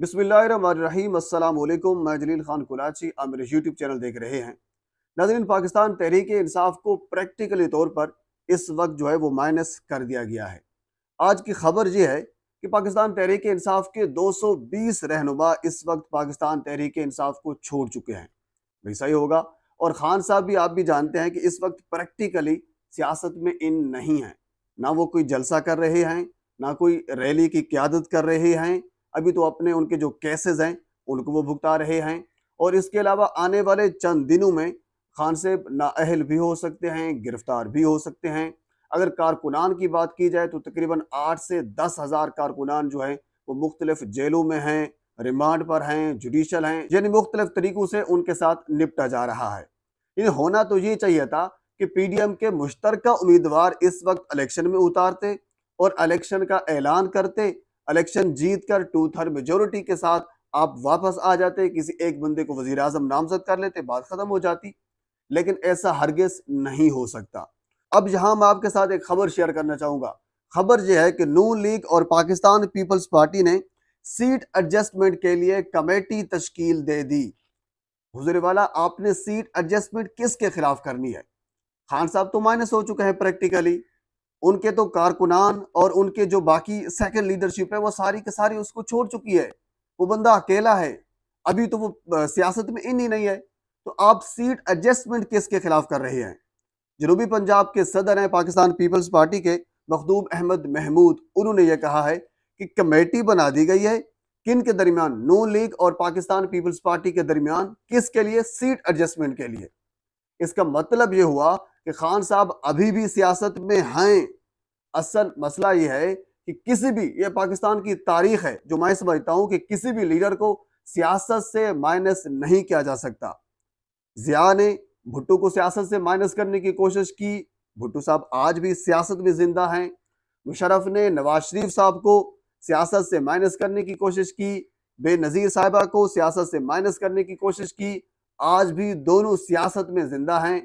बिसमीम मैं जलील खान कुलाची आप मेरे यूट्यूब चैनल देख रहे हैं नाजरीन पाकिस्तान तहरीक इंसाफ को प्रैक्टिकली तौर पर इस वक्त जो है वो माइनस कर दिया गया है आज की खबर ये है कि पाकिस्तान तहरीक इंसाफ के 220 रहनुमा इस वक्त पाकिस्तान तहरीक इंसाफ को छोड़ चुके हैं वैसा ही होगा और खान साहब भी आप भी जानते हैं कि इस वक्त प्रैक्टिकली सियासत में इन नहीं हैं ना वो कोई जलसा कर रहे हैं ना कोई रैली की क्यादत कर रहे हैं अभी तो अपने उनके जो कैसेज हैं उनको वो भुगता रहे हैं और इसके अलावा आने वाले चंद दिनों में खान से नाअहल भी हो सकते हैं गिरफ्तार भी हो सकते हैं अगर कारकुनान की बात की जाए तो तकरीबन आठ से दस हज़ार कारकुनान जो हैं वो मुख्तलिफ जेलों में हैं रिमांड पर हैं जुडिशल हैं यानी मुख्तलिफ तरीक़ों से उनके साथ निपटा जा रहा है इन्हें होना तो ये चाहिए था कि पी डी एम के मुश्तर उम्मीदवार इस वक्त इलेक्शन में उतारते और इलेक्शन का ऐलान करते इलेक्शन जीत कर टू थर्ड मेजोरिटी के साथ आप वापस आ जाते किसी एक बंदे को वजीर आजम नामजद कर लेते बात खत्म हो जाती लेकिन ऐसा हरगिज नहीं हो सकता अब यहां मैं आपके साथ एक खबर शेयर करना चाहूंगा खबर यह है कि नून लीग और पाकिस्तान पीपल्स पार्टी ने सीट एडजस्टमेंट के लिए कमेटी तश्कील दे दी हुजूर वाला आपने सीट एडजस्टमेंट किसके खिलाफ करनी है खान साहब तो माइनस हो चुके हैं प्रैक्टिकली उनके तो कारकुनान और उनके जो बाकी सेकंड लीडरशिप है वो सारी के सारी उसको छोड़ चुकी है वो बंदा अकेला है अभी तो वो सियासत में इन ही नहीं है तो आप सीट एडजस्टमेंट किसके के खिलाफ कर रहे हैं जनूबी पंजाब के सदर हैं पाकिस्तान पीपल्स पार्टी के मखदूब अहमद महमूद उन्होंने ये कहा है कि कमेटी बना दी गई है किन के दरमियान नो लीग और पाकिस्तान पीपल्स पार्टी के दरमियान किसके लिए सीट एडजस्टमेंट के लिए इसका मतलब ये हुआ कि खान साहब अभी भी सियासत में हैं असल मसला ये है कि किसी भी ये पाकिस्तान की तारीख है जो मैं समझता हूं कि किसी भी लीडर को सियासत से माइनस नहीं किया जा सकता जिया ने भुट्टो को सियासत से माइनस करने की कोशिश की भुट्टो साहब आज भी सियासत में जिंदा हैं मुशरफ ने नवाज शरीफ साहब को सियासत से माइनस करने की कोशिश की बेनज़ीर साहिबा को सियासत से माइनस करने की कोशिश की आज भी दोनों सियासत में जिंदा हैं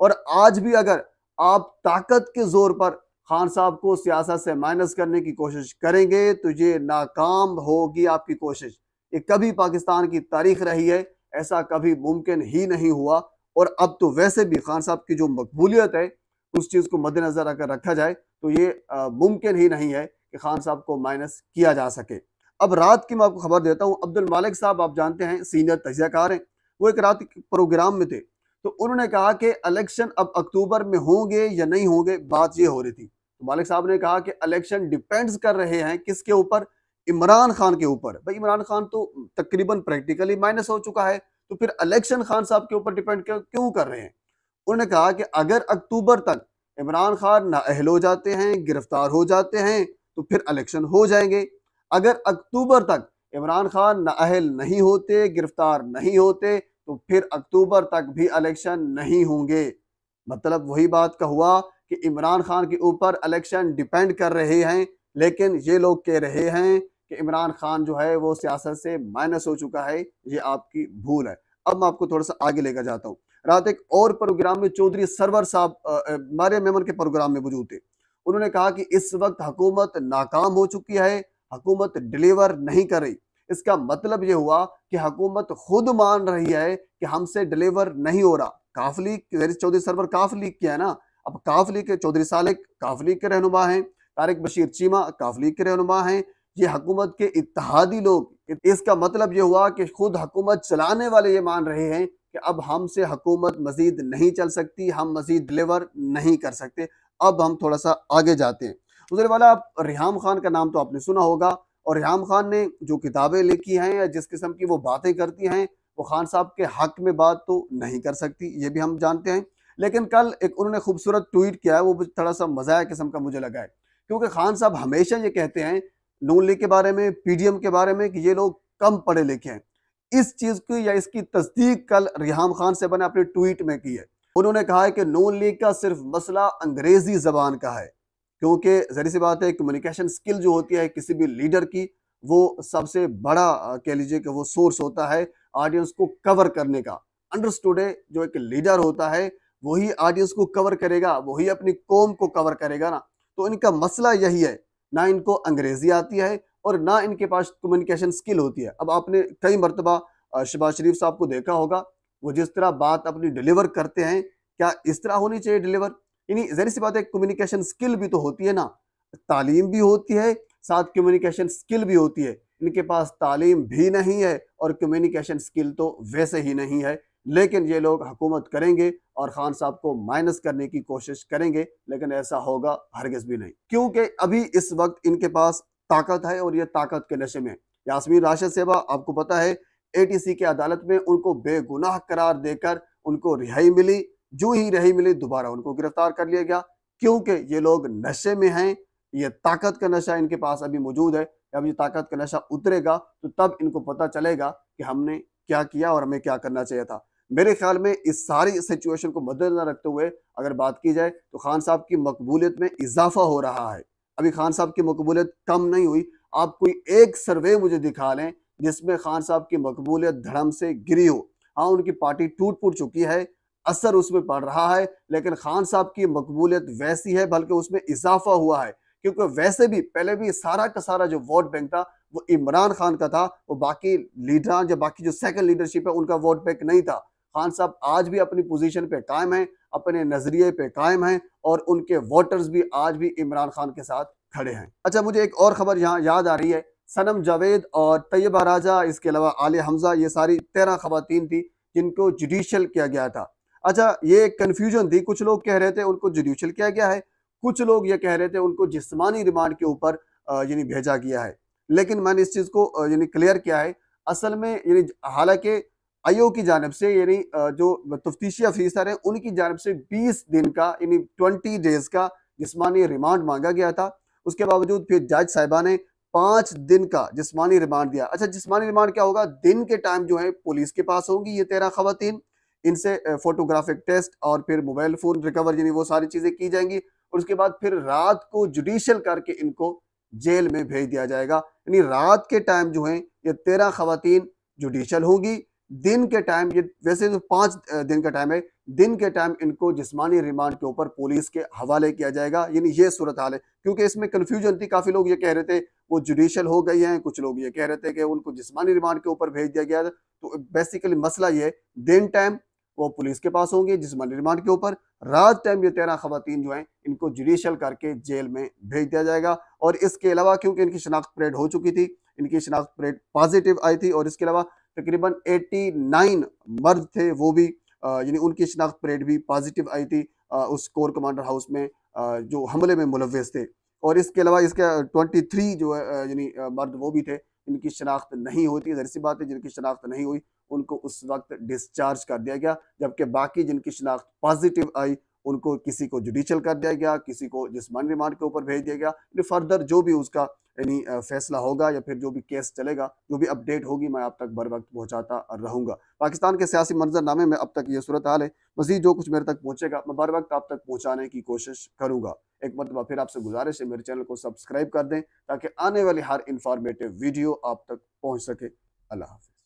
और आज भी अगर आप ताकत के जोर पर खान साहब को सियासत से माइनस करने की कोशिश करेंगे तो ये नाकाम होगी आपकी कोशिश ये कभी पाकिस्तान की तारीख रही है ऐसा कभी मुमकिन ही नहीं हुआ और अब तो वैसे भी खान साहब की जो मकबूलियत है उस चीज़ को मद्देनज़र अगर रखा जाए तो ये मुमकिन ही नहीं है कि खान साहब को माइनस किया जा सके अब रात की मैं आपको खबर देता हूँ अब्दुल मालिक साहब आप जानते हैं सीनियर कार हैं वो एक रात प्रोग्राम में थे तो उन्होंने कहा कि इलेक्शन अब अक्टूबर में होंगे या नहीं होंगे बात ये हो रही थी तो मालिक साहब ने कहा कि इलेक्शन डिपेंड्स कर रहे हैं किसके ऊपर इमरान खान के ऊपर भाई इमरान खान तो तकरीबन प्रैक्टिकली माइनस हो चुका है तो फिर इलेक्शन खान साहब के ऊपर डिपेंड क्यों कर रहे हैं उन्होंने कहा कि अगर अक्टूबर तक इमरान खान नाअहल हो जाते हैं गिरफ्तार हो जाते हैं तो फिर इलेक्शन हो जाएंगे अगर अक्टूबर तक इमरान खान नाअहल नहीं होते गिरफ्तार नहीं होते तो फिर अक्टूबर तक भी इलेक्शन नहीं होंगे मतलब वही बात का हुआ कि इमरान खान के ऊपर इलेक्शन डिपेंड कर रहे हैं लेकिन ये लोग कह रहे हैं कि इमरान खान जो है वो सियासत से माइनस हो चुका है ये आपकी भूल है अब मैं आपको थोड़ा सा आगे लेकर जाता हूँ रात एक और प्रोग्राम में चौधरी सरवर साहब मारिया मेमन के प्रोग्राम में मौजूद थे उन्होंने कहा कि इस वक्त हुकूमत नाकाम हो चुकी है हुकूमत डिलीवर नहीं कर रही इसका मतलब ये हुआ कि हुकूमत खुद मान रही है कि हमसे डिलीवर नहीं हो रहा काफ लीग चौधरी सरवर काफ लीग के है ना अब काफ लीग के चौधरी सालिक काफ लीग के रहनुमा हैं तारिक बशीर चीमा काफ लीग के रहनुमा हैं ये हकूमत के इतिहादी लोग इसका मतलब ये हुआ कि खुद हकूमत चलाने वाले ये मान रहे हैं कि अब हमसे हकूमत मजीद नहीं चल सकती हम मजीद डिलीवर नहीं कर सकते अब हम थोड़ा सा आगे जाते हैं उधर वाला आप रिहाम खान का नाम तो आपने सुना होगा और राम खान ने जो किताबें लिखी हैं या जिस किस्म की वो बातें करती हैं वो खान साहब के हक में बात तो नहीं कर सकती ये भी हम जानते हैं लेकिन कल एक उन्होंने खूबसूरत ट्वीट किया है वो थोड़ा सा मजाक किस्म का मुझे लगा है क्योंकि खान साहब हमेशा ये कहते हैं नून लीग के बारे में पीडीएम के बारे में कि ये लोग कम पढ़े लिखे हैं इस चीज़ की या इसकी तस्दीक कल रिहाम खान साहब ने अपने ट्वीट में की है उन्होंने कहा है कि नून लीग का सिर्फ मसला अंग्रेजी जबान का है क्योंकि जहरी सी बात है कम्युनिकेशन स्किल जो होती है किसी भी लीडर की वो सबसे बड़ा कह लीजिए कि वो सोर्स होता है ऑडियंस को कवर करने का अंडरस्टूड जो एक लीडर होता है वही ऑडियंस को कवर करेगा वही अपनी कौम को कवर करेगा ना तो इनका मसला यही है ना इनको अंग्रेजी आती है और ना इनके पास कम्युनिकेशन स्किल होती है अब आपने कई मरतबा शबाज शरीफ साहब को देखा होगा वो जिस तरह बात अपनी डिलीवर करते हैं क्या इस तरह होनी चाहिए डिलीवर यानी जहरी सी बात है कम्युनिकेशन स्किल भी तो होती है ना तालीम भी होती है साथ कम्युनिकेशन स्किल भी होती है इनके पास तालीम भी नहीं है और कम्युनिकेशन स्किल तो वैसे ही नहीं है लेकिन ये लोग हुकूमत करेंगे और खान साहब को माइनस करने की कोशिश करेंगे लेकिन ऐसा होगा हरगज भी नहीं क्योंकि अभी इस वक्त इनके पास ताकत है और ये ताकत के नशे में यासमीन राशिद सेवा आपको पता है एटीसी की अदालत में उनको बेगुनाह करार देकर उनको रिहाई मिली जो ही रही मिली दोबारा उनको गिरफ्तार कर लिया गया क्योंकि ये लोग नशे में हैं ये ताकत का नशा इनके पास अभी मौजूद है जब ये ताकत का नशा उतरेगा तो तब इनको पता चलेगा कि हमने क्या किया और हमें क्या करना चाहिए था मेरे ख्याल में इस सारी सिचुएशन को मद्देनजर रखते हुए अगर बात की जाए तो खान साहब की मकबूलियत में इजाफा हो रहा है अभी खान साहब की मकबूलियत कम नहीं हुई आप कोई एक सर्वे मुझे दिखा लें जिसमें खान साहब की मकबूलियत धड़म से गिरी हो हाँ उनकी पार्टी टूट फूट चुकी है असर उसमें पड़ रहा है लेकिन खान साहब की मकबूलियत वैसी है बल्कि उसमें इजाफा हुआ है क्योंकि वैसे भी पहले भी सारा का सारा जो वोट बैंक था वो इमरान खान का था वो बाकी लीडर जो बाकी जो सेकंड लीडरशिप है उनका वोट बैंक नहीं था खान साहब आज भी अपनी पोजीशन पे कायम हैं अपने नज़रिए पे कायम हैं और उनके वोटर्स भी आज भी इमरान खान के साथ खड़े हैं अच्छा मुझे एक और ख़बर यहाँ याद आ रही है सनम जावेद और तैयबा राजा इसके अलावा आल हमजा ये सारी तेरह खवतिन थी जिनको जुडिशल किया गया था अच्छा ये कन्फ्यूजन थी कुछ लोग कह रहे थे उनको जुडिशल किया गया है कुछ लोग ये कह रहे थे उनको जिसमानी रिमांड के ऊपर यानी भेजा गया है लेकिन मैंने इस चीज़ को यानी क्लियर किया है असल में यानी हालांकि आईओ की जानब से यानी जो तफ्तीशी अफीसर हैं उनकी जानब से 20 दिन का यानी 20 डेज का जिसमानी रिमांड मांगा गया था उसके बावजूद फिर जज साहिबा ने पाँच दिन का जिसमानी रिमांड दिया अच्छा जिसमानी रिमांड क्या होगा दिन के टाइम जो है पुलिस के पास होंगी ये तेरह खातन इनसे फोटोग्राफिक टेस्ट और फिर मोबाइल फोन रिकवर यानी वो सारी चीजें की जाएंगी और उसके बाद फिर रात को जुडिशियल करके इनको जेल में भेज दिया जाएगा यानी रात के टाइम जो है ये तेरह खातन जुडिशल होगी दिन के टाइम ये वैसे तो पाँच दिन का टाइम है दिन के टाइम इनको जिसमानी रिमांड के ऊपर पुलिस के हवाले किया जाएगा यानी ये सूरत हाल है क्योंकि इसमें कन्फ्यूजन थी काफ़ी लोग ये कह रहे थे वो जुडिशल हो गई हैं कुछ लोग ये कह रहे थे कि उनको जिसमानी रिमांड के ऊपर भेज दिया गया था तो बेसिकली मसला ये दिन टाइम वो पुलिस के पास होंगे जिसमान रिमांड के ऊपर रात टाइम ये तेरह खवतिन जो हैं इनको जुडिशल करके जेल में भेज दिया जाएगा और इसके अलावा क्योंकि इनकी शनाख्त परेड हो चुकी थी इनकी शनाख्त परेड पॉजिटिव आई थी और इसके अलावा तकरीबन 89 मर्द थे वो भी यानी उनकी शनाख्त परेड भी पॉजिटिव आई थी आ, उस कोर कमांडर हाउस में आ, जो हमले में मुलवस थे और इसके अलावा इसके थ्री जो है यानी मर्द वो भी थे इनकी शनाख्त नहीं होती जहर सी बात है जिनकी शनाख्त नहीं हुई उनको उस वक्त डिस्चार्ज कर दिया गया जबकि बाकी जिनकी शनाख्त पॉजिटिव आई उनको किसी को जुडिशल कर दिया गया किसी को जिसमान रिमांड के ऊपर भेज दिया गया फर्दर जो भी उसका यानी फैसला होगा या फिर जो भी केस चलेगा जो भी अपडेट होगी मैं आप तक बर वक्त पहुँचाता रहूँगा पाकिस्तान के सियासी मंजरनामे में अब तक ये सूरत हाल है मजीद जो कुछ मेरे तक पहुँचेगा मैं बर वक्त आप तक पहुँचाने की कोशिश करूँगा एक मरतबा फिर आपसे गुजारिश है मेरे चैनल को सब्सक्राइब कर दें ताकि आने वाली हर इंफॉर्मेटिव वीडियो आप तक पहुँच सके अल्लाह हाफि